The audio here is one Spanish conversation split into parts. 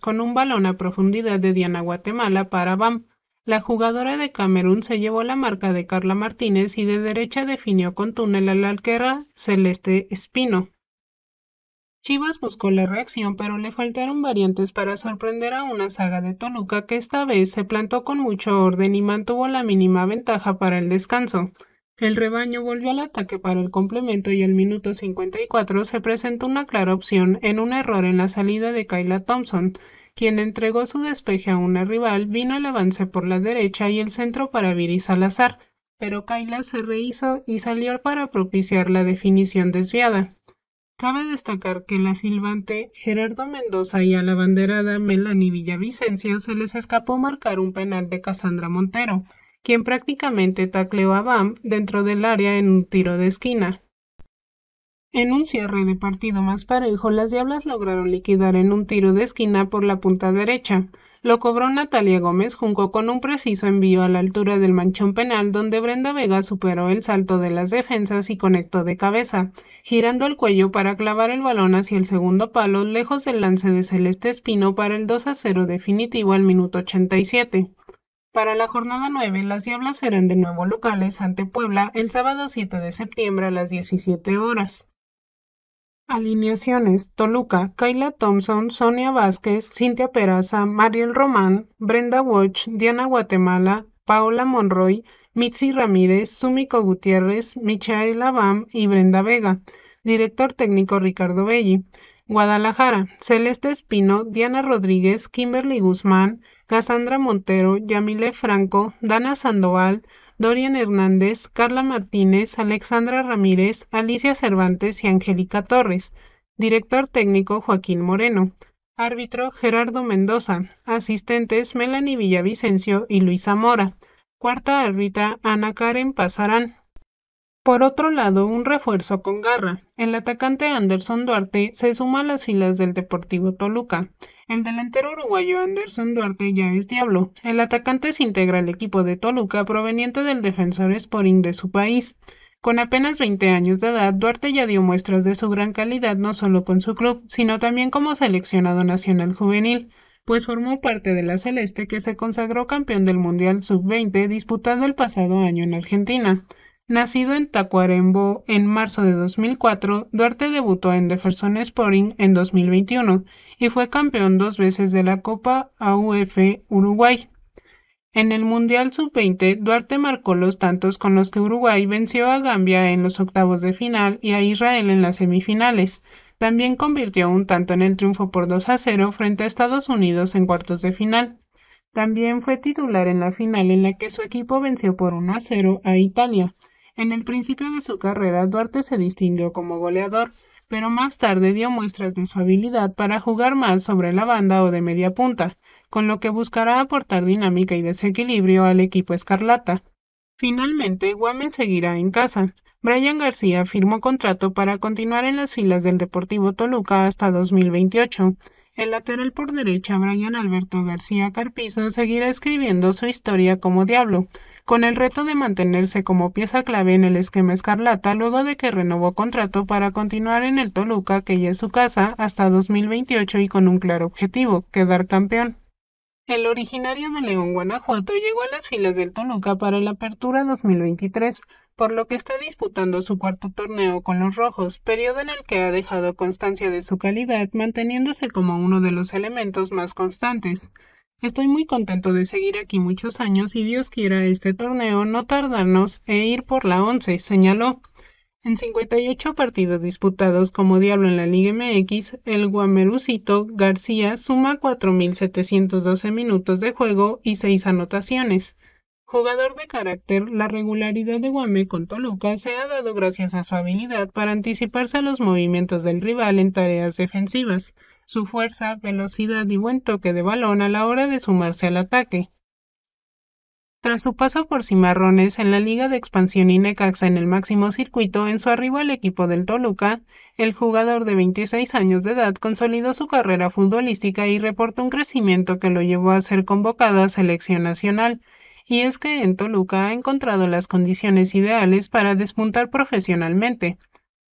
con un balón a profundidad de Diana Guatemala para Bam. La jugadora de Camerún se llevó la marca de Carla Martínez y de derecha definió con túnel a la alquera Celeste Espino. Chivas buscó la reacción, pero le faltaron variantes para sorprender a una saga de Toluca que esta vez se plantó con mucho orden y mantuvo la mínima ventaja para el descanso. El rebaño volvió al ataque para el complemento y al minuto 54 se presentó una clara opción en un error en la salida de Kayla Thompson, quien entregó su despeje a una rival, vino el avance por la derecha y el centro para Viri Salazar, pero Kayla se rehizo y salió para propiciar la definición desviada. Cabe destacar que la silbante Gerardo Mendoza y a la banderada Melanie Villavicencio se les escapó marcar un penal de Casandra Montero, quien prácticamente tacleó a Bam dentro del área en un tiro de esquina. En un cierre de partido más parejo, las Diablas lograron liquidar en un tiro de esquina por la punta derecha. Lo cobró Natalia Gómez Junco con un preciso envío a la altura del manchón penal donde Brenda Vega superó el salto de las defensas y conectó de cabeza, girando el cuello para clavar el balón hacia el segundo palo lejos del lance de Celeste Espino para el 2 a 0 definitivo al minuto 87. Para la jornada 9, las Diablas serán de nuevo locales ante Puebla el sábado 7 de septiembre a las 17 horas. Alineaciones: Toluca, Kayla Thompson, Sonia Vázquez, Cintia Peraza, Mariel Román, Brenda Watch, Diana Guatemala, Paola Monroy, Mitzi Ramírez, Sumiko Gutiérrez, Michaela Bam y Brenda Vega. Director técnico Ricardo Belli. Guadalajara, Celeste Espino, Diana Rodríguez, Kimberly Guzmán, Cassandra Montero, Yamile Franco, Dana Sandoval, Dorian Hernández, Carla Martínez, Alexandra Ramírez, Alicia Cervantes y Angélica Torres. Director técnico Joaquín Moreno. Árbitro Gerardo Mendoza. Asistentes Melanie Villavicencio y Luisa Mora. Cuarta árbitra Ana Karen Pasarán. Por otro lado, un refuerzo con garra, el atacante Anderson Duarte se suma a las filas del Deportivo Toluca. El delantero uruguayo Anderson Duarte ya es diablo. El atacante se integra al equipo de Toluca proveniente del Defensor Sporting de su país. Con apenas 20 años de edad, Duarte ya dio muestras de su gran calidad no solo con su club, sino también como seleccionado nacional juvenil pues formó parte de la Celeste que se consagró campeón del Mundial Sub-20 disputado el pasado año en Argentina. Nacido en Tacuarembó en marzo de 2004, Duarte debutó en Jefferson Sporting en 2021 y fue campeón dos veces de la Copa AUF Uruguay. En el Mundial Sub-20, Duarte marcó los tantos con los que Uruguay venció a Gambia en los octavos de final y a Israel en las semifinales. También convirtió un tanto en el triunfo por 2 a 0 frente a Estados Unidos en cuartos de final. También fue titular en la final en la que su equipo venció por 1 a 0 a Italia. En el principio de su carrera Duarte se distinguió como goleador, pero más tarde dio muestras de su habilidad para jugar más sobre la banda o de media punta, con lo que buscará aportar dinámica y desequilibrio al equipo escarlata. Finalmente, Guame seguirá en casa. Brian García firmó contrato para continuar en las filas del Deportivo Toluca hasta 2028. El lateral por derecha, Brian Alberto García Carpizo, seguirá escribiendo su historia como Diablo, con el reto de mantenerse como pieza clave en el esquema escarlata luego de que renovó contrato para continuar en el Toluca, que ya es su casa, hasta 2028 y con un claro objetivo, quedar campeón. El originario de León, Guanajuato, llegó a las filas del Toluca para la apertura 2023, por lo que está disputando su cuarto torneo con los Rojos, periodo en el que ha dejado constancia de su calidad, manteniéndose como uno de los elementos más constantes. Estoy muy contento de seguir aquí muchos años y Dios quiera este torneo no tardarnos e ir por la once, señaló. En 58 partidos disputados como diablo en la Liga MX, el guamerucito García suma 4.712 minutos de juego y 6 anotaciones. Jugador de carácter, la regularidad de Guame con Toluca se ha dado gracias a su habilidad para anticiparse a los movimientos del rival en tareas defensivas, su fuerza, velocidad y buen toque de balón a la hora de sumarse al ataque. Tras su paso por Cimarrones en la Liga de Expansión y Necaxa en el máximo circuito, en su arribo al equipo del Toluca, el jugador de 26 años de edad consolidó su carrera futbolística y reportó un crecimiento que lo llevó a ser convocado a selección nacional y es que en Toluca ha encontrado las condiciones ideales para despuntar profesionalmente.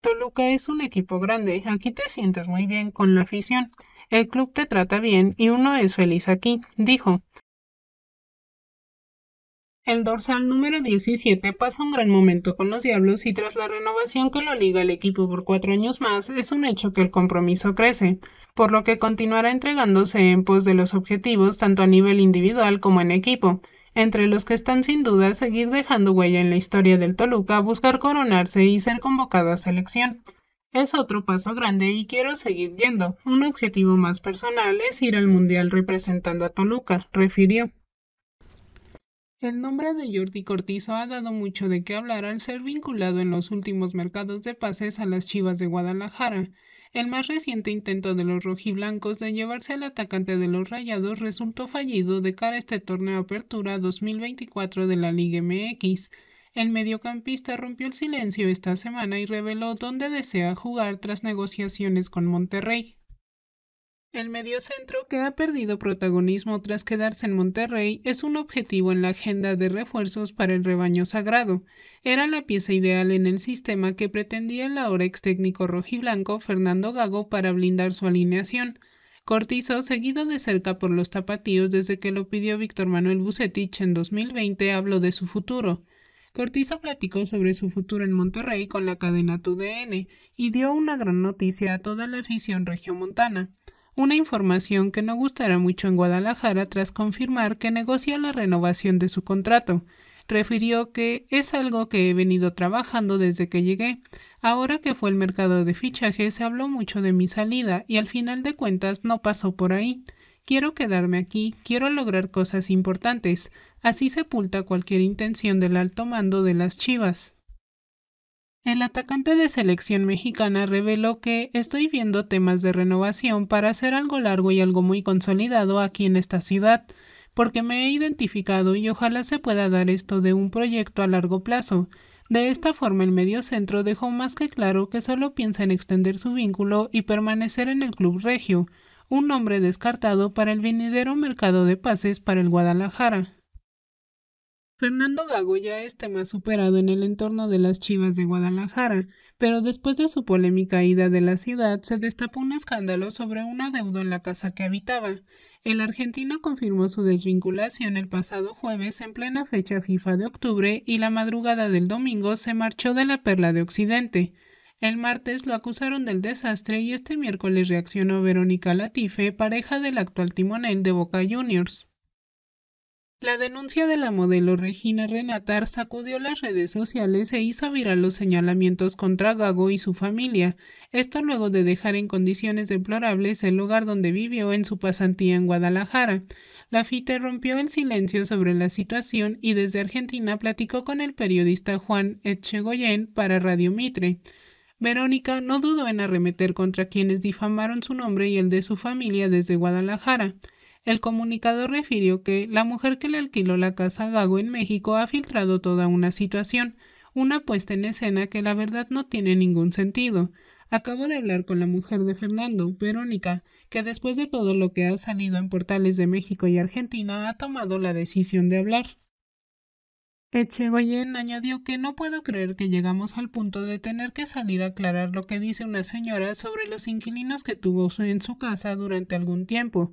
Toluca es un equipo grande, aquí te sientes muy bien con la afición, el club te trata bien y uno es feliz aquí, dijo. El dorsal número 17 pasa un gran momento con los Diablos y tras la renovación que lo liga el equipo por cuatro años más, es un hecho que el compromiso crece, por lo que continuará entregándose en pos de los objetivos tanto a nivel individual como en equipo entre los que están sin duda seguir dejando huella en la historia del Toluca, buscar coronarse y ser convocado a selección. Es otro paso grande y quiero seguir yendo. Un objetivo más personal es ir al Mundial representando a Toluca, refirió. El nombre de Jordi Cortizo ha dado mucho de qué hablar al ser vinculado en los últimos mercados de pases a las Chivas de Guadalajara. El más reciente intento de los rojiblancos de llevarse al atacante de los Rayados resultó fallido de cara a este torneo Apertura 2024 de la Liga MX. El mediocampista rompió el silencio esta semana y reveló dónde desea jugar tras negociaciones con Monterrey. El mediocentro, que ha perdido protagonismo tras quedarse en Monterrey, es un objetivo en la agenda de refuerzos para el rebaño sagrado. Era la pieza ideal en el sistema que pretendía el ahora ex técnico rojiblanco Fernando Gago para blindar su alineación. Cortizo, seguido de cerca por los tapatíos desde que lo pidió Víctor Manuel Bucetich en 2020, habló de su futuro. Cortizo platicó sobre su futuro en Monterrey con la cadena TUDN y dio una gran noticia a toda la afición regiomontana una información que no gustará mucho en Guadalajara tras confirmar que negocia la renovación de su contrato. Refirió que es algo que he venido trabajando desde que llegué. Ahora que fue el mercado de fichajes se habló mucho de mi salida y al final de cuentas no pasó por ahí. Quiero quedarme aquí, quiero lograr cosas importantes. Así sepulta cualquier intención del alto mando de las Chivas. El atacante de selección mexicana reveló que estoy viendo temas de renovación para hacer algo largo y algo muy consolidado aquí en esta ciudad, porque me he identificado y ojalá se pueda dar esto de un proyecto a largo plazo. De esta forma el medio centro dejó más que claro que solo piensa en extender su vínculo y permanecer en el club regio, un nombre descartado para el venidero mercado de pases para el Guadalajara. Fernando Gago ya es tema superado en el entorno de las Chivas de Guadalajara, pero después de su polémica ida de la ciudad se destapó un escándalo sobre un adeudo en la casa que habitaba. El argentino confirmó su desvinculación el pasado jueves en plena fecha FIFA de octubre y la madrugada del domingo se marchó de la Perla de Occidente. El martes lo acusaron del desastre y este miércoles reaccionó Verónica Latife, pareja del actual timonel de Boca Juniors. La denuncia de la modelo Regina Renatar sacudió las redes sociales e hizo viral los señalamientos contra Gago y su familia, esto luego de dejar en condiciones deplorables el lugar donde vivió en su pasantía en Guadalajara. La FITE rompió el silencio sobre la situación y desde Argentina platicó con el periodista Juan Echegoyen para Radio Mitre. Verónica no dudó en arremeter contra quienes difamaron su nombre y el de su familia desde Guadalajara. El comunicador refirió que la mujer que le alquiló la casa Gago en México ha filtrado toda una situación, una puesta en escena que la verdad no tiene ningún sentido. Acabo de hablar con la mujer de Fernando, Verónica, que después de todo lo que ha salido en portales de México y Argentina ha tomado la decisión de hablar. Echegoyen añadió que no puedo creer que llegamos al punto de tener que salir a aclarar lo que dice una señora sobre los inquilinos que tuvo en su casa durante algún tiempo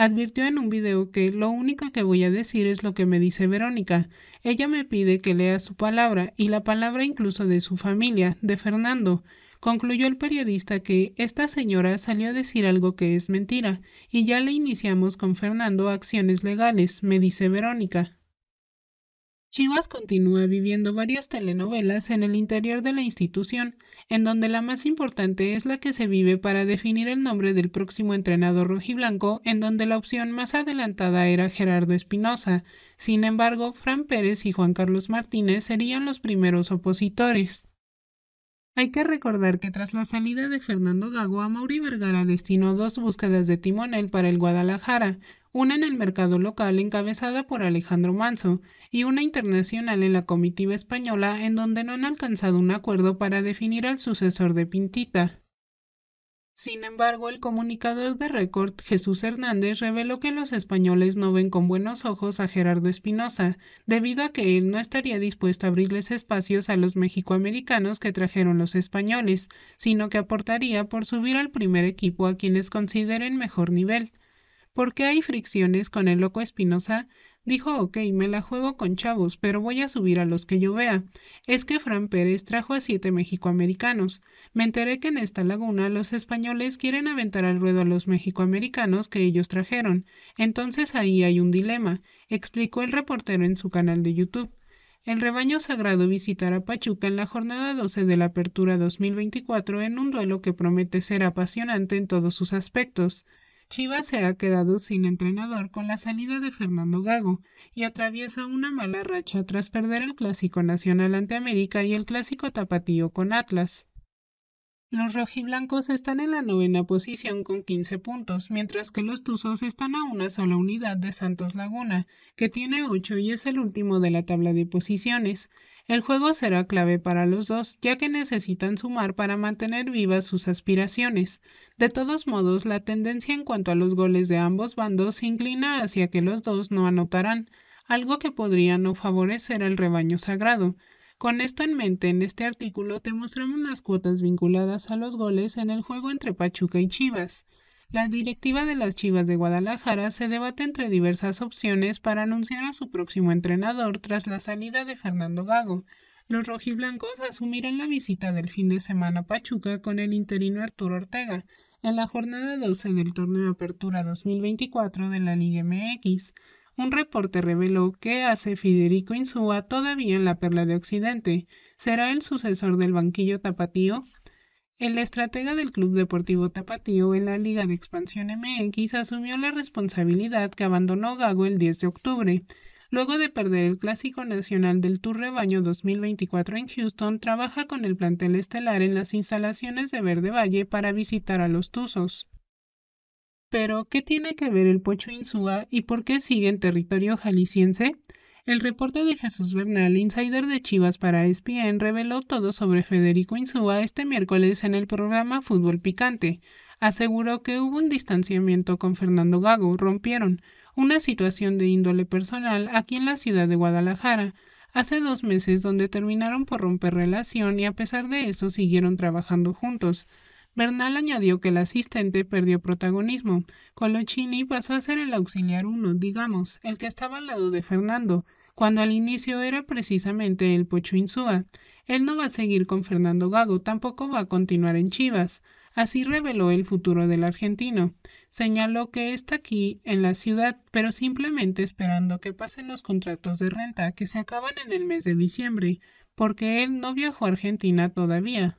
advirtió en un video que lo único que voy a decir es lo que me dice Verónica. Ella me pide que lea su palabra y la palabra incluso de su familia, de Fernando. Concluyó el periodista que esta señora salió a decir algo que es mentira, y ya le iniciamos con Fernando acciones legales, me dice Verónica. Chivas continúa viviendo varias telenovelas en el interior de la institución, en donde la más importante es la que se vive para definir el nombre del próximo entrenador rojiblanco, en donde la opción más adelantada era Gerardo Espinosa. Sin embargo, Fran Pérez y Juan Carlos Martínez serían los primeros opositores. Hay que recordar que tras la salida de Fernando Gago, a Mauri Vergara destinó dos búsquedas de timonel para el Guadalajara, una en el mercado local encabezada por Alejandro Manso y una internacional en la comitiva española en donde no han alcanzado un acuerdo para definir al sucesor de Pintita. Sin embargo, el comunicador de récord Jesús Hernández reveló que los españoles no ven con buenos ojos a Gerardo Espinosa, debido a que él no estaría dispuesto a abrirles espacios a los mexicoamericanos que trajeron los españoles, sino que aportaría por subir al primer equipo a quienes consideren mejor nivel. ¿Por qué hay fricciones con el loco Espinosa? Dijo, ok, me la juego con chavos, pero voy a subir a los que yo vea. Es que Fran Pérez trajo a siete mexicoamericanos. Me enteré que en esta laguna los españoles quieren aventar al ruedo a los mexicoamericanos que ellos trajeron. Entonces ahí hay un dilema, explicó el reportero en su canal de YouTube. El rebaño sagrado visitará Pachuca en la jornada 12 de la Apertura 2024 en un duelo que promete ser apasionante en todos sus aspectos. Chivas se ha quedado sin entrenador con la salida de Fernando Gago y atraviesa una mala racha tras perder el Clásico Nacional ante América y el Clásico Tapatío con Atlas. Los rojiblancos están en la novena posición con 15 puntos, mientras que los Tuzos están a una sola unidad de Santos Laguna, que tiene ocho y es el último de la tabla de posiciones. El juego será clave para los dos, ya que necesitan sumar para mantener vivas sus aspiraciones. De todos modos, la tendencia en cuanto a los goles de ambos bandos se inclina hacia que los dos no anotarán, algo que podría no favorecer al rebaño sagrado. Con esto en mente, en este artículo te mostramos las cuotas vinculadas a los goles en el juego entre Pachuca y Chivas. La directiva de las Chivas de Guadalajara se debate entre diversas opciones para anunciar a su próximo entrenador tras la salida de Fernando Gago. Los rojiblancos asumirán la visita del fin de semana Pachuca con el interino Arturo Ortega en la jornada 12 del torneo Apertura 2024 de la Liga MX. Un reporte reveló que hace Federico Insúa todavía en la perla de Occidente. ¿Será el sucesor del banquillo tapatío? El estratega del Club Deportivo Tapatío en la Liga de Expansión MX asumió la responsabilidad que abandonó Gago el 10 de octubre. Luego de perder el Clásico Nacional del Tour Rebaño 2024 en Houston, trabaja con el plantel estelar en las instalaciones de Verde Valle para visitar a los Tuzos. Pero, ¿qué tiene que ver el Pocho Insúa y por qué sigue en territorio jalisciense? El reporte de Jesús Bernal, insider de Chivas para ESPN, reveló todo sobre Federico Insúa este miércoles en el programa Fútbol Picante. Aseguró que hubo un distanciamiento con Fernando Gago, rompieron una situación de índole personal aquí en la ciudad de Guadalajara, hace dos meses donde terminaron por romper relación y a pesar de eso siguieron trabajando juntos. Bernal añadió que el asistente perdió protagonismo. Colochini pasó a ser el auxiliar uno, digamos, el que estaba al lado de Fernando, cuando al inicio era precisamente el Pocho Insúa. Él no va a seguir con Fernando Gago, tampoco va a continuar en Chivas. Así reveló el futuro del argentino. Señaló que está aquí, en la ciudad, pero simplemente esperando que pasen los contratos de renta que se acaban en el mes de diciembre, porque él no viajó a Argentina todavía.